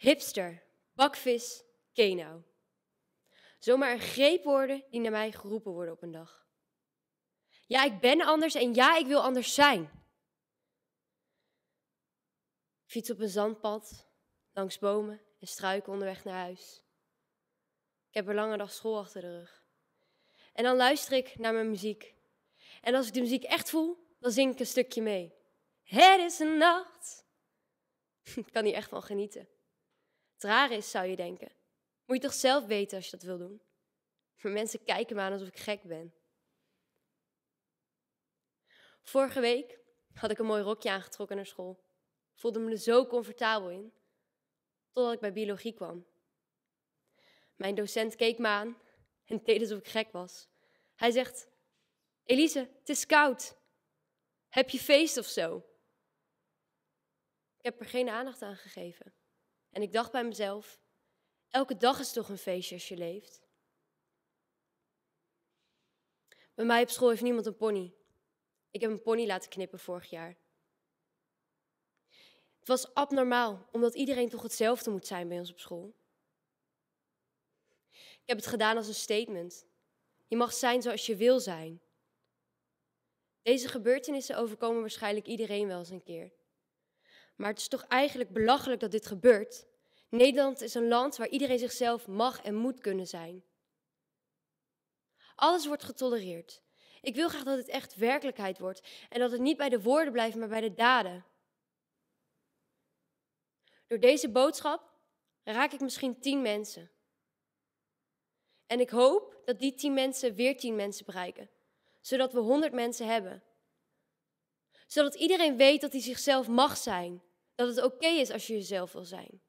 Hipster, bakvis, kenau. Zomaar een greepwoorden die naar mij geroepen worden op een dag. Ja, ik ben anders en ja, ik wil anders zijn. fiets op een zandpad, langs bomen en struiken onderweg naar huis. Ik heb een lange dag school achter de rug. En dan luister ik naar mijn muziek. En als ik de muziek echt voel, dan zing ik een stukje mee. Het is een nacht. Ik kan hier echt van genieten het raar is, zou je denken. Moet je toch zelf weten als je dat wil doen? Maar mensen kijken me aan alsof ik gek ben. Vorige week had ik een mooi rokje aangetrokken naar school. Voelde me er zo comfortabel in. Totdat ik bij biologie kwam. Mijn docent keek me aan en deed alsof ik gek was. Hij zegt: Elise, het is koud. Heb je feest of zo? Ik heb er geen aandacht aan gegeven. En ik dacht bij mezelf, elke dag is toch een feestje als je leeft. Bij mij op school heeft niemand een pony. Ik heb een pony laten knippen vorig jaar. Het was abnormaal, omdat iedereen toch hetzelfde moet zijn bij ons op school. Ik heb het gedaan als een statement. Je mag zijn zoals je wil zijn. Deze gebeurtenissen overkomen waarschijnlijk iedereen wel eens een keer. Maar het is toch eigenlijk belachelijk dat dit gebeurt? Nederland is een land waar iedereen zichzelf mag en moet kunnen zijn. Alles wordt getolereerd. Ik wil graag dat het echt werkelijkheid wordt en dat het niet bij de woorden blijft, maar bij de daden. Door deze boodschap raak ik misschien tien mensen. En ik hoop dat die tien mensen weer tien mensen bereiken, zodat we honderd mensen hebben. Zodat iedereen weet dat hij zichzelf mag zijn dat het oké is als je jezelf wil zijn.